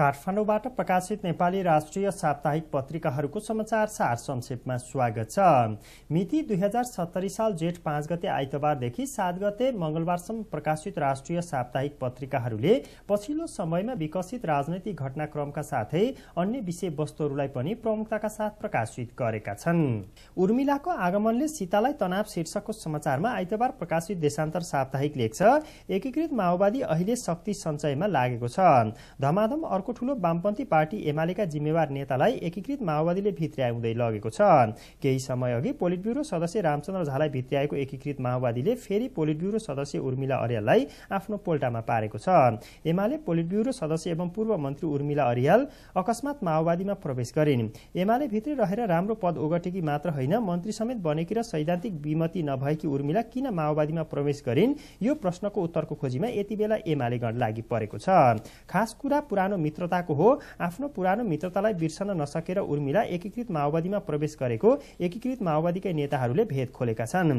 काठमाडौँबाट प्रकाशित नेपाली राष्ट्रिय साप्ताहिक पत्रिकाहरूको समाचार सार संक्षेपमा स्वागत छ मिति दुई हजार सत्तरी साल जेठ पाँच गते आइतबारदेखि सात गते मंगलबारसम्म प्रकाशित राष्ट्रिय साप्ताहिक पत्रिकाहरूले पछिल्लो समयमा विकसित राजनैतिक घटनाक्रमका साथै अन्य विषयवस्तुहरूलाई पनि प्रमुखताका साथ प्रकाशित गरेका छन् उर्मिलाको आगमनले सीतालाई तनाव शीर्षकको समाचारमा आइतबार प्रकाशित देशान्तर साप्ताहिक लेख्छ एकीकृत माओवादी अहिले शक्ति सञ्चयमा लागेको छ धमाधम अर्को ठूलो वामपन्थी पार्टी एमालेका जिम्मेवार नेतालाई एकीकृत माओवादीले भित्र्याउँदै लगेको छ केही समय अघि पोलिट ब्युरो सदस्य रामचन्द्र झालाई भित्र्याएको एकीकृत माओवादीले फेरि पोलिट ब्युरो सदस्य उर्मिला अर्याललाई आफ्नो पोल्टामा पारेको छ एमाले पोलिट ब्युरो सदस्य एवं पूर्व मन्त्री उर्मिला अर्याल अकस्मात माओवादीमा प्रवेश गरिन् एमाले भित्री रहेर राम्रो पद ओगटेकी मात्र होइन मन्त्री समेत बनेकी र सैद्धान्तिक विमति नभएकी उर्मिला किन माओवादीमा प्रवेश गरिन् यो प्रश्नको उत्तरको खोजीमा यति बेला एमाले गण लागि परेको छ खास कुरा पुरानो मित्र मित्रताको हो आफ्नो पुरानो मित्रतालाई बिर्सन नसकेर उर्मिला एकीकृत माओवादीमा प्रवेश गरेको एकीकृत माओवादीका नेताहरूले भेद खोलेका छन्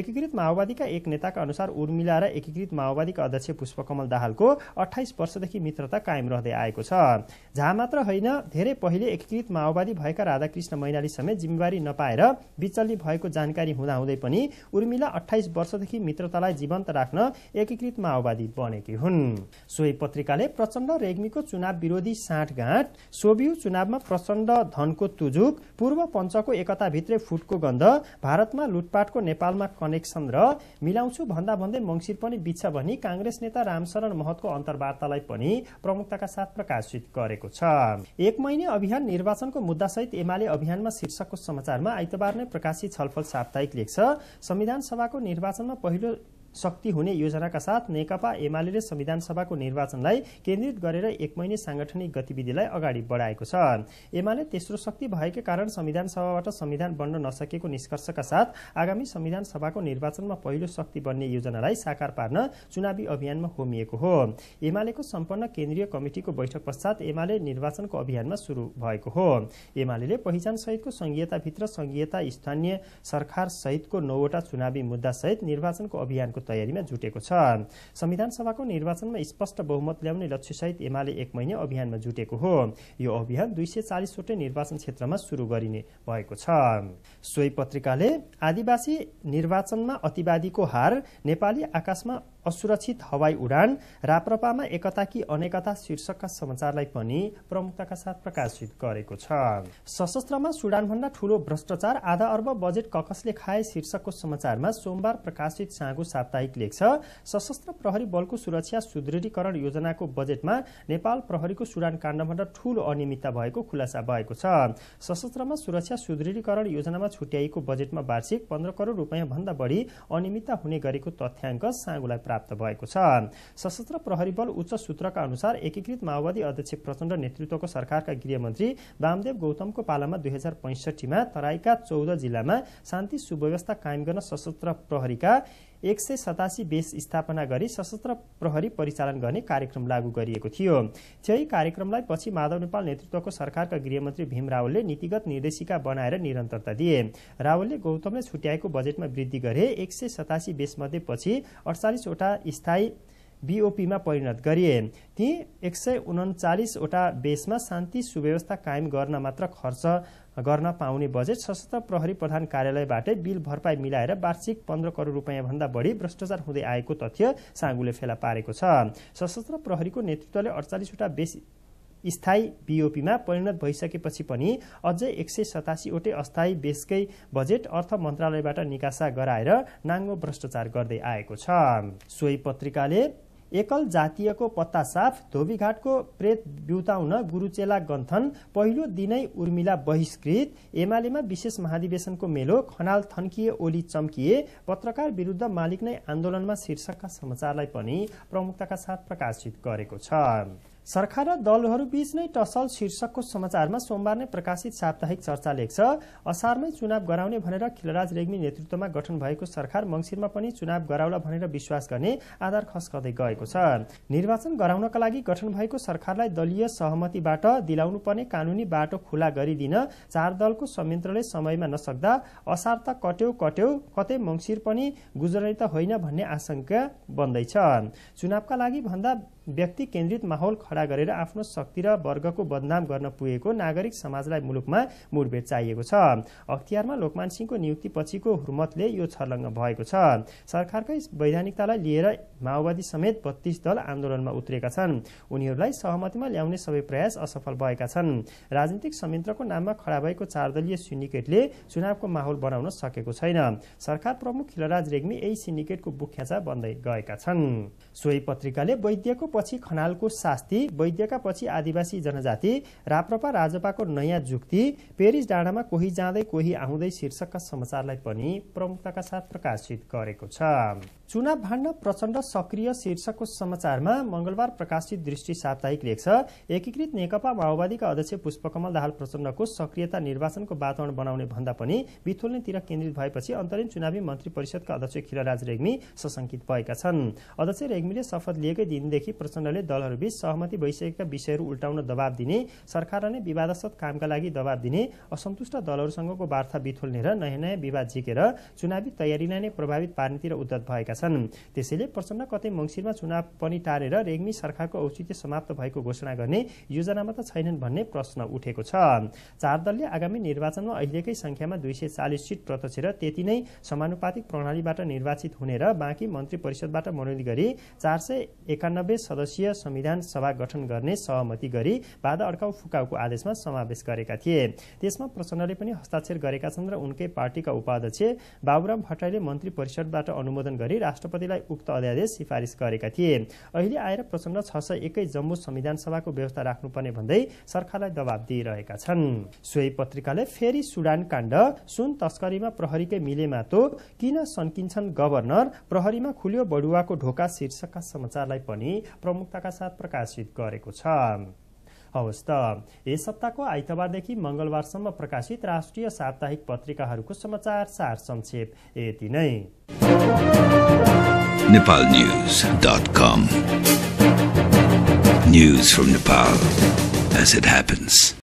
एकीकृत माओवादीका एक नेताका अनुसार उर्मिला र एकीकृत माओवादीका अध्यक्ष पुष्पकमल दाहालको अठाइस वर्षदेखि मित्रता कायम रहँदै आएको छ जहाँ मात्र होइन धेरै पहिले एकीकृत माओवादी भएका राधाकृष्ण मैनाली समेत जिम्मेवारी नपाएर विचल्ली भएको जानकारी हुँदाहुँदै पनि उर्मिला अठाइस वर्षदेखि मित्रतालाई जीवन्त राख्न एकीकृत माओवादी बनेकी हुन् सोही पत्रिकाले प्रचण्ड रेग्मीको चुनाव विरोधी साँठगाँठ सोभियु चुनावमा प्रचण्ड धनको तुजुक पूर्व पञ्चको एकताभित्रै फुटको गन्ध भारतमा लुटपाटको नेपालमा कनेक्सन र मिलाउँछु भन्दा भन्दै मङ्सिर पनि बिच्छ भनी काङ्ग्रेस नेता रामशरण महतको अन्तर्वार्तालाई पनि प्रमुखताका साथ प्रकाशित गरेको छ एक महिने अभियान निर्वाचनको मुद्दासहित एमाले अभियानमा शीर्षकको समाचारमा आइतबार नै प्रकाशित छलफल साप्ताहिक लेख्छ संविधान सभाको निर्वाचनमा पहिलो शक्ति हुने योजनाका साथ नेकपा एमाले संविधान सभाको निर्वाचनलाई केन्द्रित गरेर एक महिने सांगठनिक गतिविधिलाई अगाडि बढाएको छ एमाले तेस्रो शक्ति भएकै कारण संविधान सभाबाट संविधान बन्न नसकेको निष्कर्षका साथ आगामी संविधान सभाको निर्वाचनमा पहिलो शक्ति बन्ने योजनालाई साकार पार्न चुनावी अभियानमा होमिएको हो एमालेको सम्पन्न केन्द्रीय कमिटिको बैठक पश्चात एमाले निर्वाचनको अभियानमा सुरु भएको हो एमाले पहिचान सहितको संघीयताभित्र संघीयता स्थानीय सरकार सहितको नौवटा चुनावी मुद्दासहित निर्वाचनको अभियानको तयारीमा जुटेको छ संविधान सभाको निर्वाचनमा स्पष्ट बहुमत ल्याउने लक्ष्यसहित एमाले एक महिने अभियानमा जुटेको हो यो अभियान दुई सय चालिसवटै निर्वाचन क्षेत्रमा सुरु गरिने भएको छ सोही पत्रिकाले आदिवासी निर्वाचनमा अतिवादीको हार नेपाली आकाशमा असुरक्षित हवाई उडान राप्रपामा एकता कि अनेकता शीर्षकका समाचारलाई पनि प्रमुखताका साथ प्रकाशित गरेको छ सशस्त्रमा सुडानभन्दा ठूलो भ्रष्टाचार आधा अर्ब बजेट ककसले खाए शीर्षकको समाचारमा सोमबार प्रकाशित साँगो साप्ताहिक लेख छ सशस्त्र प्रहरी बलको सुरक्षा सुदृढीकरण योजनाको बजेटमा नेपाल प्रहरीको सुडान काण्डभन्दा ठूलो अनियमितता भएको खुलासा भएको छ सशस्त्रमा सुरक्षा सुदृढीकरण योजनामा छुट्याइएको बजेटमा वार्षिक पन्ध्र करोड रूपियाँ भन्दा बढी अनियमितता हुने गरेको तथ्याङ्क साँगोलाई प्राप्त भएको छ सशस्त्र प्रहरी बल उच्च सूत्रका अनुसार एकीकृत माओवादी अध्यक्ष प्रचण्ड नेतृत्वको सरकारका गृहमन्त्री वामदेव गौतमको पालामा दुई हजार पैँसठीमा तराईका चौध जिल्लामा शान्ति सुव्यवस्था कायम गर्न सशस्त्र प्रहरीका एक सय सतासी बेस स्थापना गरी सशस्त्र प्रहरी परिचालन गर्ने कार्यक्रम लागू गरिएको थियो त्यही कार्यक्रमलाई पछि माधव नेपाल नेतृत्वको सरकारका गृहमन्त्री भीम रावलले नीतिगत निर्देशिका बनाएर निरन्तरता दिए रावलले गौतमले छुट्याएको बजेटमा वृद्धि गरे एक सय सतासी बेसमध्ये पछि अडचालिसवटा स्थायी बीओपीमा परिणत गरिए ती एक सय उन्चालिसवटा बेसमा शान्ति सुव्यवस्था कायम गर्न मात्र खर्च गर्न पाउने बजेट सशस्त्र प्रहरी प्रधान कार्यालयबाटै बिल भरपाई मिलाएर वार्षिक पन्ध्र करोड रुपियाँभन्दा बढी भ्रष्टाचार हुँदै आएको तथ्य साङ्गुले फेला पारेको छ सशस्त्र प्रहरीको नेतृत्वले अडचालिसवटा बेस स्थायी बीओपीमा परिणत भइसकेपछि पनि अझै एक सय सतासीवटै अस्थायी बेसकै बजेट अर्थ मन्त्रालयबाट निकासा गराएर नाङ्गो भ्रष्टाचार गर्दै आएको छ सोही पत्रिकाले एकल जातीयको पत्ता साफ धोबीघाटको प्रेत बिउताउन गुरुचेला गन्थन पहिलो दिनै उर्मिला बहिष्कृत एमालेमा विशेष महाधिवेशनको मेलो खनाल थन्किए ओली चम्किए पत्रकार विरुद्ध मालिक नै आन्दोलनमा शीर्षकका समाचारलाई पनि प्रमुखताका साथ प्रकाशित गरेको छ सरकार र दलहरूबीच नै टसल शीर्षकको समाचारमा सोमबार नै प्रकाशित साप्ताहिक चर्चा लेख्छ असारमै चुनाव गराउने भनेर खिलराज रेग्मी नेतृत्वमा गठन भएको सरकार मङ्सिरमा पनि चुनाव गराउला भनेर विश्वास गर्ने आधार खस्कदै गएको छ निर्वाचन गराउनका लागि गठन भएको सरकारलाई दलीय सहमतिबाट दिलाउनुपर्ने कानुनी बाटो खुला गरिदिन चार दलको संयन्त्रले समयमा नसक्दा असार त कट्यौ कट्यौ कतै मङ्सिर पनि गुजरै त होइन भन्ने आशंका बन्दैछ चुनावका लागि भन्दा व्यक्ति केन्द्रित माहौल खडा गरेर आफ्नो शक्ति र वर्गको बदनाम गर्न पुगेको नागरिक समाजलाई मुलुकमा मुठभेड चाहिएको छ अख्तियारमा लोकमान सिंहको नियुक्ति पछिको हुर्मतले यो छर्लङ्ग भएको छ सरकारकै वैधानिकतालाई लिएर माओवादी समेत बत्तीस दल आन्दोलनमा उत्रेका छन् उनीहरूलाई सहमतिमा ल्याउने सबै प्रयास असफल भएका छन् राजनीतिक संयन्त्रको नाममा खडा भएको चारदलीय सिन्डिकेटले चुनावको माहौल बनाउन सकेको छैन सरकार प्रमुख खिलराज रेग्मी यही सिन्डिकेटको बुख्याचा बन्दै गएका छन् सोही पत्रिकाले वैद्यको पछि खनालको शास्ति वैद्यका पछि आदिवासी जनजाति राप्रपा राजपाको नयाँ जुक्ति पेरिस डाँडामा कोही जाँदै कोही आउँदै शीर्षकका समाचारलाई पनि प्रमुखताका साथ प्रकाशित गरेको छ चुनाव भाण्ड प्रचण्ड सक्रिय शीर्षकको समाचारमा मंगलबार प्रकाशित दृष्टि साप्ताहिक लेख्छ एकीकृत नेकपा माओवादीका अध्यक्ष पुष्पकमल दाहाल प्रचण्डको सक्रियता निर्वाचनको वातावरण बनाउने भन्दा पनि बिथोल्नेतिर केन्द्रित भएपछि अन्तरिम चुनावी मन्त्री परिषदका अध्यक्ष खिलराज रेग्मी सशङ्कित भएका छन् अध्यक्ष रेग्मीले शपथ लिएकै दिनदेखि प्रचण्डले दलहरूबीच सहमति भइसकेका विषयहरू उल्टाउन दबाब दिने सरकारलाई नै विवादास्पद कामका लागि दबाब दिने असन्तुष्ट दलहरूसँगको वार्ता बिथोल्ने र नयाँ नयाँ विवाद झिकेर चुनावी तयारीलाई नै प्रभावित पार्नेतिर उद्धत भएका छन् त्यसैले प्रचण्ड कतै मङ्सिरमा चुनाव पनि टारेर रेग्मी सरकारको औचित्य समाप्त भएको घोषणा गर्ने योजनामा त छैनन् भन्ने प्रश्न उठेको छ चार दलले आगामी निर्वाचनमा अहिलेकै संख्यामा दुई सय चालिस सिट र त्यति नै समानुपातिक प्रणालीबाट निर्वाचित हुने र बाँकी मन्त्री परिषदबाट मनोनित गरी चार सय एकानब्बे सदस्यीय संविधान सभा गठन गर्ने सहमति गरी बाधा अड्काउ फुकाउको आदेशमा समावेश गरेका थिए त्यसमा प्रचण्डले पनि हस्ताक्षर गरेका छन् र उनकै पार्टीका उपाध्यक्ष बाबुराम भट्टराईले मन्त्री परिषदबाट अनुमोदन गरी राष्ट्रपतिलाई उक्त अध्यादेश सिफारिस गरेका थिए अहिले आएर प्रचण्ड छ सय एकै जम्मू संविधान सभाको व्यवस्था राख्नुपर्ने भन्दै सरकारलाई दबाब दिइरहेका छन् सोही पत्रिकाले फेरि सुडान काण्ड सुन तस्करीमा प्रहरीकै मिलेमातो किन सन्किन्छन् गभर्नर प्रहरीमा खुल्यो बडुवाको ढोका शीर्षकका समाचारलाई पनि प्रमुखताका साथ प्रकाशित गरेको छ हवस् त यस सप्ताहको आइतबारदेखि मङ्गलबारसम्म प्रकाशित राष्ट्रिय साप्ताहिक पत्रिकाहरूको समाचार सार संक्षेप यति नै नेपाल न्युज फ्रम